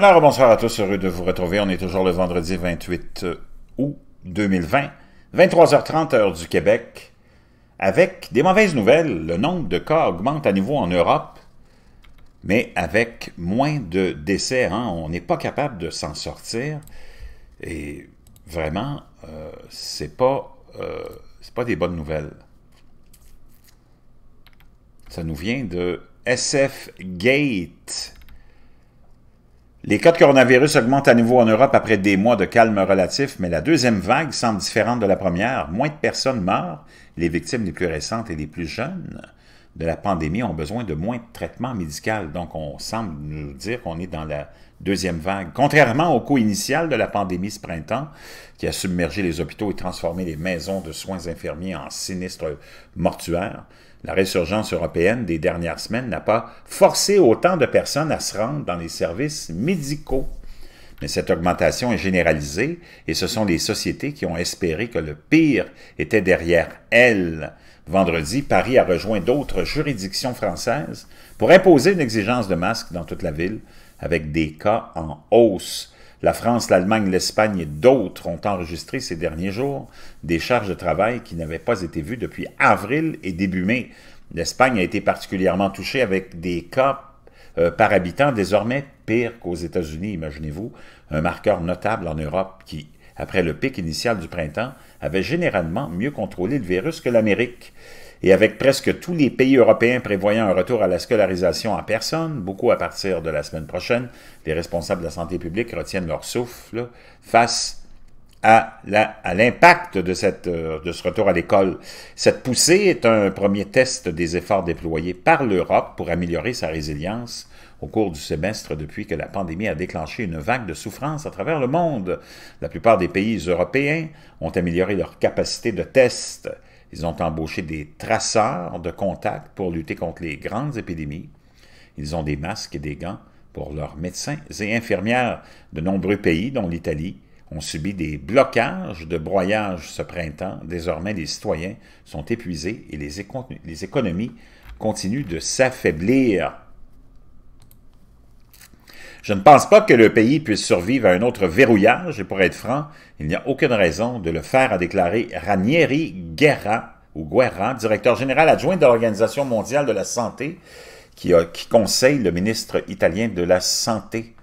Alors, bonsoir à tous, heureux de vous retrouver. On est toujours le vendredi 28 euh, août 2020, 23h30 heure du Québec. Avec des mauvaises nouvelles, le nombre de cas augmente à nouveau en Europe, mais avec moins de décès. Hein, on n'est pas capable de s'en sortir. Et vraiment, euh, ce n'est pas, euh, pas des bonnes nouvelles. Ça nous vient de SF Gate. Les cas de coronavirus augmentent à nouveau en Europe après des mois de calme relatif, mais la deuxième vague semble différente de la première. Moins de personnes meurent. Les victimes les plus récentes et les plus jeunes de la pandémie ont besoin de moins de traitements médicaux, Donc, on semble nous dire qu'on est dans la deuxième vague. Contrairement au coût initial de la pandémie ce printemps, qui a submergé les hôpitaux et transformé les maisons de soins infirmiers en sinistres mortuaires, la résurgence européenne des dernières semaines n'a pas forcé autant de personnes à se rendre dans les services médicaux. Mais cette augmentation est généralisée et ce sont les sociétés qui ont espéré que le pire était derrière elles. Vendredi, Paris a rejoint d'autres juridictions françaises pour imposer une exigence de masque dans toute la ville, avec des cas en hausse. La France, l'Allemagne, l'Espagne et d'autres ont enregistré ces derniers jours des charges de travail qui n'avaient pas été vues depuis avril et début mai. L'Espagne a été particulièrement touchée avec des cas euh, par habitant désormais pires qu'aux États-Unis, imaginez-vous, un marqueur notable en Europe qui, après le pic initial du printemps, avait généralement mieux contrôlé le virus que l'Amérique et avec presque tous les pays européens prévoyant un retour à la scolarisation en personne, beaucoup à partir de la semaine prochaine, les responsables de la santé publique retiennent leur souffle face à l'impact de, euh, de ce retour à l'école. Cette poussée est un premier test des efforts déployés par l'Europe pour améliorer sa résilience au cours du semestre depuis que la pandémie a déclenché une vague de souffrance à travers le monde. La plupart des pays européens ont amélioré leur capacité de test ils ont embauché des traceurs de contact pour lutter contre les grandes épidémies. Ils ont des masques et des gants pour leurs médecins et infirmières. De nombreux pays, dont l'Italie, ont subi des blocages de broyage ce printemps. Désormais, les citoyens sont épuisés et les, les économies continuent de s'affaiblir. Je ne pense pas que le pays puisse survivre à un autre verrouillage, et pour être franc, il n'y a aucune raison de le faire, a déclaré Ranieri Guerra, ou Guerra, directeur général adjoint de l'Organisation mondiale de la santé, qui, qui conseille le ministre italien de la Santé.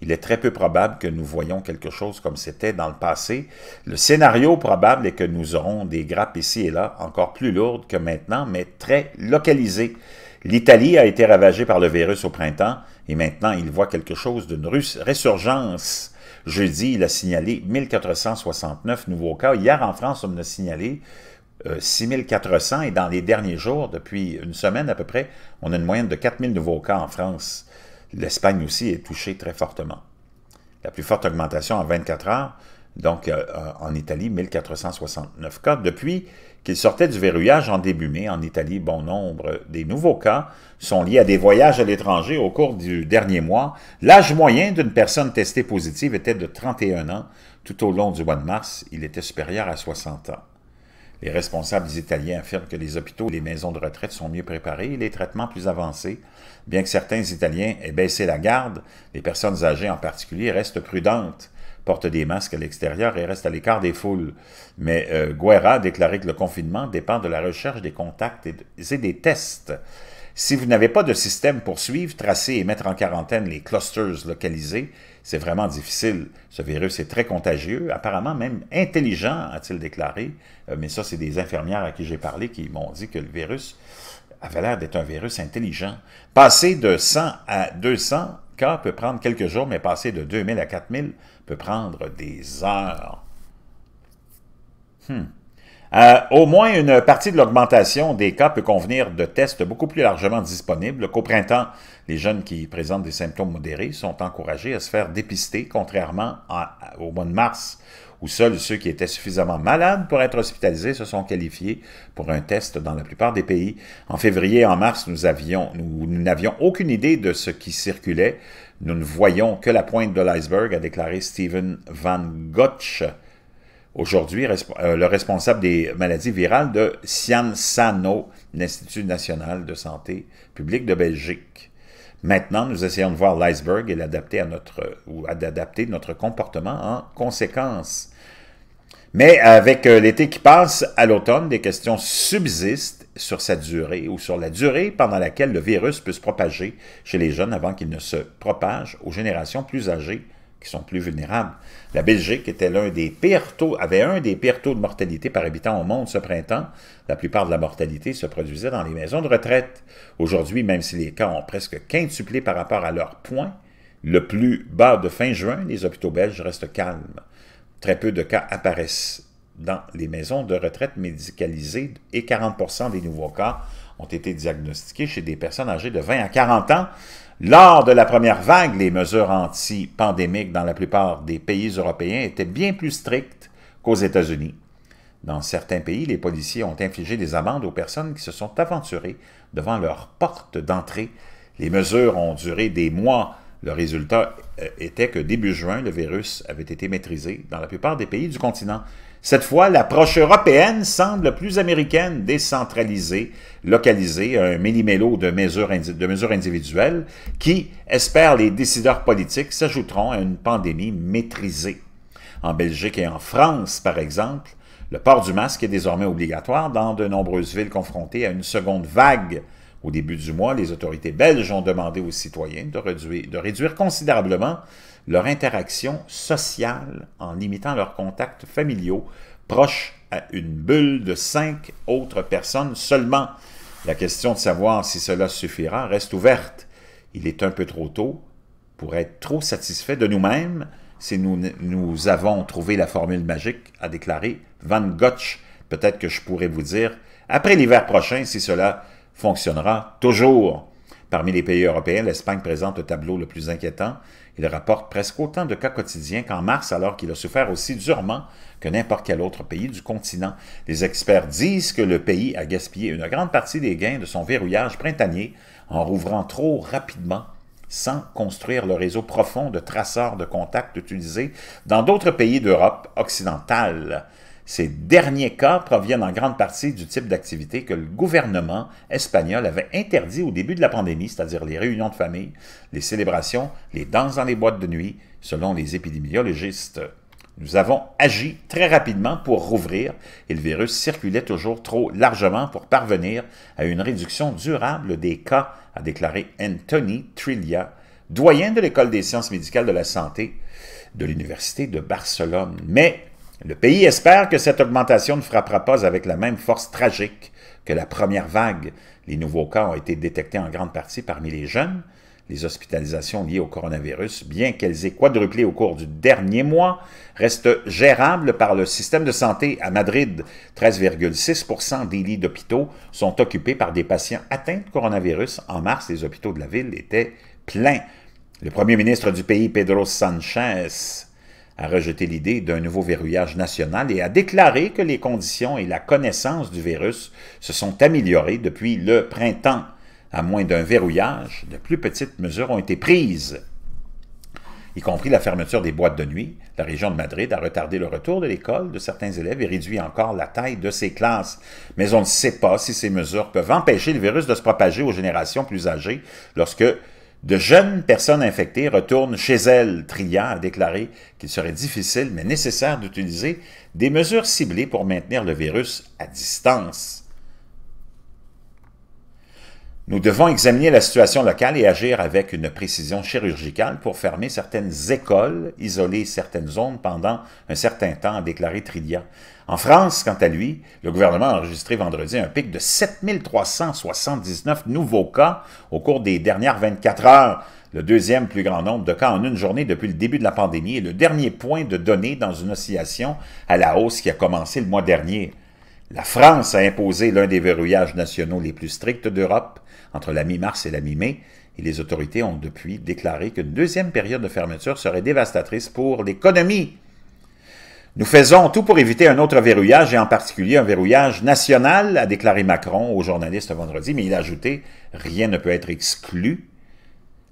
Il est très peu probable que nous voyons quelque chose comme c'était dans le passé. Le scénario probable est que nous aurons des grappes ici et là, encore plus lourdes que maintenant, mais très localisées. L'Italie a été ravagée par le virus au printemps et maintenant, il voit quelque chose d'une résurgence. Jeudi, il a signalé 1469 nouveaux cas. Hier, en France, on a signalé 6400 euh, et dans les derniers jours, depuis une semaine à peu près, on a une moyenne de 4000 nouveaux cas en France. L'Espagne aussi est touchée très fortement. La plus forte augmentation en 24 heures, donc euh, euh, en Italie, 1469 cas. Depuis, qu'il sortait du verrouillage en début mai. En Italie, bon nombre des nouveaux cas sont liés à des voyages à l'étranger au cours du dernier mois. L'âge moyen d'une personne testée positive était de 31 ans. Tout au long du mois de mars, il était supérieur à 60 ans. Les responsables italiens affirment que les hôpitaux et les maisons de retraite sont mieux préparés et les traitements plus avancés. Bien que certains Italiens aient baissé la garde, les personnes âgées en particulier restent prudentes porte des masques à l'extérieur et reste à l'écart des foules. Mais euh, Guerra a déclaré que le confinement dépend de la recherche des contacts et, des tests. Si vous n'avez pas de système pour suivre, tracer et mettre en quarantaine les clusters localisés, c'est vraiment difficile. Ce virus est très contagieux, apparemment même intelligent, a-t-il déclaré. Euh, mais ça, c'est des infirmières à qui j'ai parlé qui m'ont dit que le virus avait l'air d'être un virus intelligent. Passer de 100 à 200 peut prendre quelques jours, mais passer de 2000 à 4000 peut prendre des heures. Hmm. Euh, au moins une partie de l'augmentation des cas peut convenir de tests beaucoup plus largement disponibles qu'au printemps. Les jeunes qui présentent des symptômes modérés sont encouragés à se faire dépister, contrairement au mois de mars, où seuls ceux qui étaient suffisamment malades pour être hospitalisés se sont qualifiés pour un test dans la plupart des pays. En février et en mars, nous n'avions aucune idée de ce qui circulait. Nous ne voyons que la pointe de l'iceberg, a déclaré Stephen Van Gotch, aujourd'hui euh, le responsable des maladies virales de Sian Sano, l'Institut national de santé publique de Belgique. Maintenant, nous essayons de voir l'iceberg et d'adapter à notre, ou notre comportement en conséquence. Mais avec euh, l'été qui passe à l'automne, des questions subsistent sur sa durée ou sur la durée pendant laquelle le virus peut se propager chez les jeunes avant qu'il ne se propage aux générations plus âgées qui sont plus vulnérables. La Belgique était l'un des pires taux, avait un des pires taux de mortalité par habitant au monde ce printemps. La plupart de la mortalité se produisait dans les maisons de retraite. Aujourd'hui, même si les cas ont presque quintuplé par rapport à leur point, le plus bas de fin juin, les hôpitaux belges restent calmes. Très peu de cas apparaissent dans les maisons de retraite médicalisées et 40 des nouveaux cas ont été diagnostiqués chez des personnes âgées de 20 à 40 ans lors de la première vague, les mesures anti-pandémiques dans la plupart des pays européens étaient bien plus strictes qu'aux États-Unis. Dans certains pays, les policiers ont infligé des amendes aux personnes qui se sont aventurées devant leur porte d'entrée. Les mesures ont duré des mois le résultat euh, était que début juin, le virus avait été maîtrisé dans la plupart des pays du continent. Cette fois, l'approche européenne semble plus américaine, décentralisée, localisée, un mini de mesures, de mesures individuelles qui, espèrent les décideurs politiques, s'ajouteront à une pandémie maîtrisée. En Belgique et en France, par exemple, le port du masque est désormais obligatoire dans de nombreuses villes confrontées à une seconde vague au début du mois, les autorités belges ont demandé aux citoyens de réduire, considérablement leur interaction sociale en limitant leurs contacts familiaux proches à une bulle de cinq autres personnes seulement. La question de savoir si cela suffira reste ouverte. Il est un peu trop tôt pour être trop satisfait de nous-mêmes si nous, avons trouvé la formule magique, a déclaré Van Gogh. Peut-être que je pourrais vous dire, après l'hiver prochain, si cela fonctionnera toujours. Parmi les pays européens, l'Espagne présente le tableau le plus inquiétant. Il rapporte presque autant de cas quotidiens qu'en mars, alors qu'il a souffert aussi durement que n'importe quel autre pays du continent. Les experts disent que le pays a gaspillé une grande partie des gains de son verrouillage printanier en rouvrant trop rapidement sans construire le réseau profond de traceurs de contacts utilisés dans d'autres pays d'Europe occidentale. Ces derniers cas proviennent en grande partie du type d'activité que le gouvernement espagnol avait interdit au début de la pandémie, c'est-à-dire les réunions de famille, les célébrations, les danses dans les boîtes de nuit, selon les épidémiologistes. Nous avons agi très rapidement pour rouvrir et le virus circulait toujours trop largement pour parvenir à une réduction durable des cas, a déclaré Anthony Trillia, doyen de l'École des sciences médicales de la santé de l'Université de Barcelone. Mais le pays espère que cette augmentation ne frappera pas avec la même force tragique que la première vague. Les nouveaux cas ont été détectés en grande partie parmi les jeunes. Les hospitalisations liées au coronavirus, bien qu'elles aient quadruplé au cours du dernier mois, restent gérables par le système de santé. À Madrid, 13,6 des lits d'hôpitaux sont occupés par des patients atteints de coronavirus. En mars, les hôpitaux de la ville étaient pleins. Le premier ministre du pays, Pedro Sanchez, a rejeté l'idée d'un nouveau verrouillage national et a déclaré que les conditions et la connaissance du virus se sont améliorées depuis le printemps. À moins d'un verrouillage, de plus petites mesures ont été prises y compris la fermeture des boîtes de nuit. La région de Madrid a retardé le retour de l'école de certains élèves et réduit encore la taille de ses classes. Mais on ne sait pas si ces mesures peuvent empêcher le virus de se propager aux générations plus âgées lorsque de jeunes personnes infectées retournent chez elles. Tria a déclaré qu'il serait difficile mais nécessaire d'utiliser des mesures ciblées pour maintenir le virus à distance. Nous devons examiner la situation locale et agir avec une précision chirurgicale pour fermer certaines écoles, isoler certaines zones pendant un certain temps, a déclaré Tridia. En France, quant à lui, le gouvernement a enregistré vendredi un pic de 7379 nouveaux cas au cours des dernières 24 heures, le deuxième plus grand nombre de cas en une journée depuis le début de la pandémie et le dernier point de données dans une oscillation à la hausse qui a commencé le mois dernier. La France a imposé l'un des verrouillages nationaux les plus stricts d'Europe entre la mi-mars et la mi-mai, et les autorités ont depuis déclaré qu'une deuxième période de fermeture serait dévastatrice pour l'économie. Nous faisons tout pour éviter un autre verrouillage, et en particulier un verrouillage national, a déclaré Macron aux journalistes vendredi, mais il a ajouté Rien ne peut être exclu.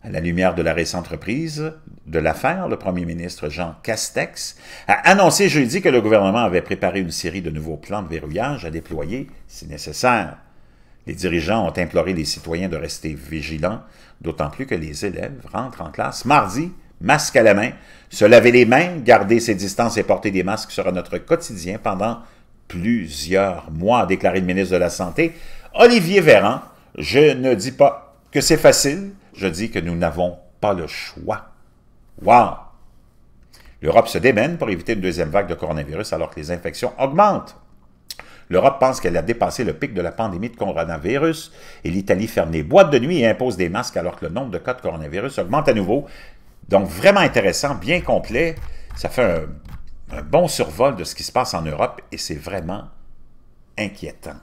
À la lumière de la récente reprise de l'affaire, le premier ministre Jean Castex a annoncé jeudi que le gouvernement avait préparé une série de nouveaux plans de verrouillage à déployer si nécessaire. Les dirigeants ont imploré les citoyens de rester vigilants, d'autant plus que les élèves rentrent en classe mardi, masque à la main, se laver les mains, garder ses distances et porter des masques sera notre quotidien pendant plusieurs mois, a déclaré le ministre de la Santé, Olivier Véran. Je ne dis pas que c'est facile, je dis que nous n'avons pas le choix. Wow! L'Europe se démène pour éviter une deuxième vague de coronavirus alors que les infections augmentent. L'Europe pense qu'elle a dépassé le pic de la pandémie de coronavirus et l'Italie ferme les boîtes de nuit et impose des masques alors que le nombre de cas de coronavirus augmente à nouveau. Donc vraiment intéressant, bien complet. Ça fait un, un bon survol de ce qui se passe en Europe et c'est vraiment inquiétant.